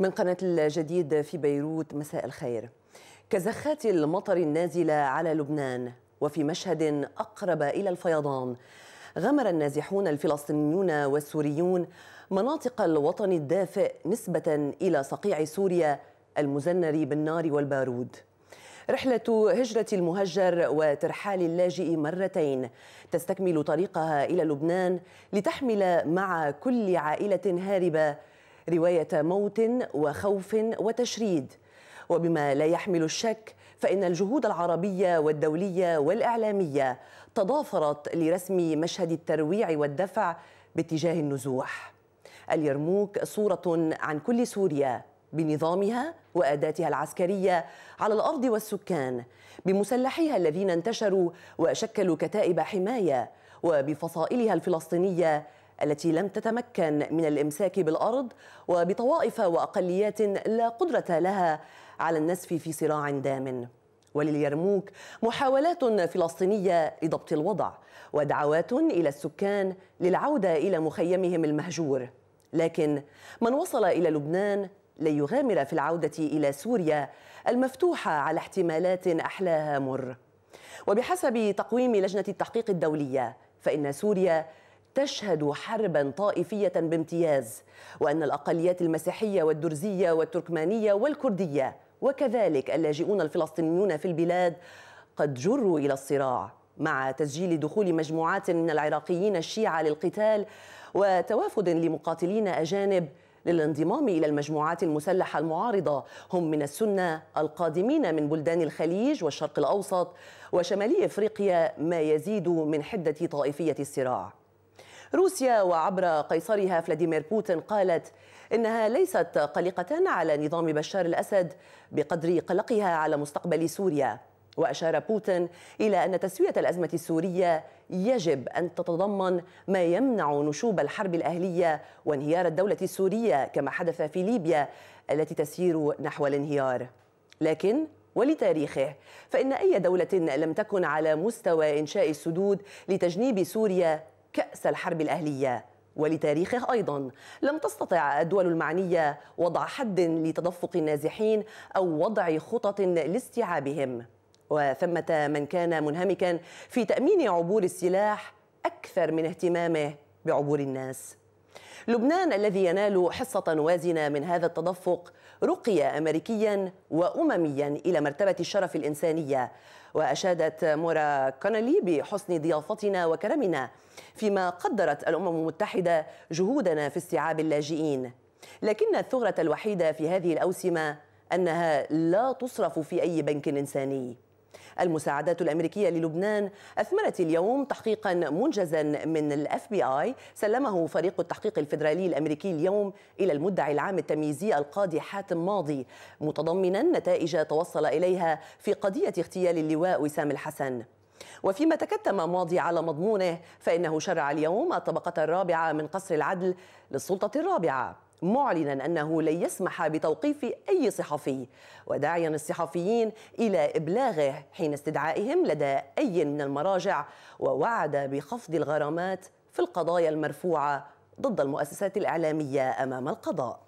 من قناة الجديد في بيروت مساء الخير كزخات المطر النازلة على لبنان وفي مشهد أقرب إلى الفيضان غمر النازحون الفلسطينيون والسوريون مناطق الوطن الدافئ نسبة إلى صقيع سوريا المزنر بالنار والبارود رحلة هجرة المهجر وترحال اللاجئ مرتين تستكمل طريقها إلى لبنان لتحمل مع كل عائلة هاربة رواية موت وخوف وتشريد وبما لا يحمل الشك فإن الجهود العربية والدولية والإعلامية تضافرت لرسم مشهد الترويع والدفع باتجاه النزوح اليرموك صورة عن كل سوريا بنظامها واداتها العسكريه على الارض والسكان بمسلحيها الذين انتشروا وشكلوا كتائب حمايه وبفصائلها الفلسطينيه التي لم تتمكن من الامساك بالارض وبطوائف واقليات لا قدره لها على النسف في صراع دام ولليرموك محاولات فلسطينيه لضبط الوضع ودعوات الى السكان للعوده الى مخيمهم المهجور لكن من وصل الى لبنان لن يغامر في العوده الى سوريا المفتوحه على احتمالات احلاها مر وبحسب تقويم لجنه التحقيق الدوليه فان سوريا تشهد حربا طائفية بامتياز وأن الأقليات المسيحية والدرزية والتركمانية والكردية وكذلك اللاجئون الفلسطينيون في البلاد قد جروا إلى الصراع مع تسجيل دخول مجموعات من العراقيين الشيعة للقتال وتوافد لمقاتلين أجانب للانضمام إلى المجموعات المسلحة المعارضة هم من السنة القادمين من بلدان الخليج والشرق الأوسط وشمالي إفريقيا ما يزيد من حدة طائفية الصراع روسيا وعبر قيصرها فلاديمير بوتين قالت إنها ليست قلقة على نظام بشار الأسد بقدر قلقها على مستقبل سوريا وأشار بوتين إلى أن تسوية الأزمة السورية يجب أن تتضمن ما يمنع نشوب الحرب الأهلية وانهيار الدولة السورية كما حدث في ليبيا التي تسير نحو الانهيار لكن ولتاريخه فإن أي دولة لم تكن على مستوى إنشاء السدود لتجنيب سوريا كأس الحرب الأهلية ولتاريخه أيضا لم تستطع الدول المعنية وضع حد لتدفق النازحين أو وضع خطط لاستيعابهم وثمة من كان منهمكا في تأمين عبور السلاح أكثر من اهتمامه بعبور الناس لبنان الذي ينال حصة وازنة من هذا التدفق رقي أمريكيا وأمميا إلى مرتبة الشرف الإنسانية وأشادت مورا كونلي بحسن ضيافتنا وكرمنا فيما قدرت الأمم المتحدة جهودنا في استيعاب اللاجئين لكن الثغرة الوحيدة في هذه الأوسمة أنها لا تصرف في أي بنك إنساني المساعدات الأمريكية للبنان أثمرت اليوم تحقيقا منجزا من الاف بي اي سلمه فريق التحقيق الفيدرالي الأمريكي اليوم إلى المدعي العام التمييزي القاضي حاتم ماضي متضمنا نتائج توصل إليها في قضية اغتيال اللواء وسام الحسن وفيما تكتم ماضي على مضمونه فإنه شرع اليوم الطبقة الرابعة من قصر العدل للسلطة الرابعة معلنا انه لن يسمح بتوقيف اي صحفي وداعيا الصحفيين الى ابلاغه حين استدعائهم لدى اي من المراجع ووعد بخفض الغرامات في القضايا المرفوعه ضد المؤسسات الاعلاميه امام القضاء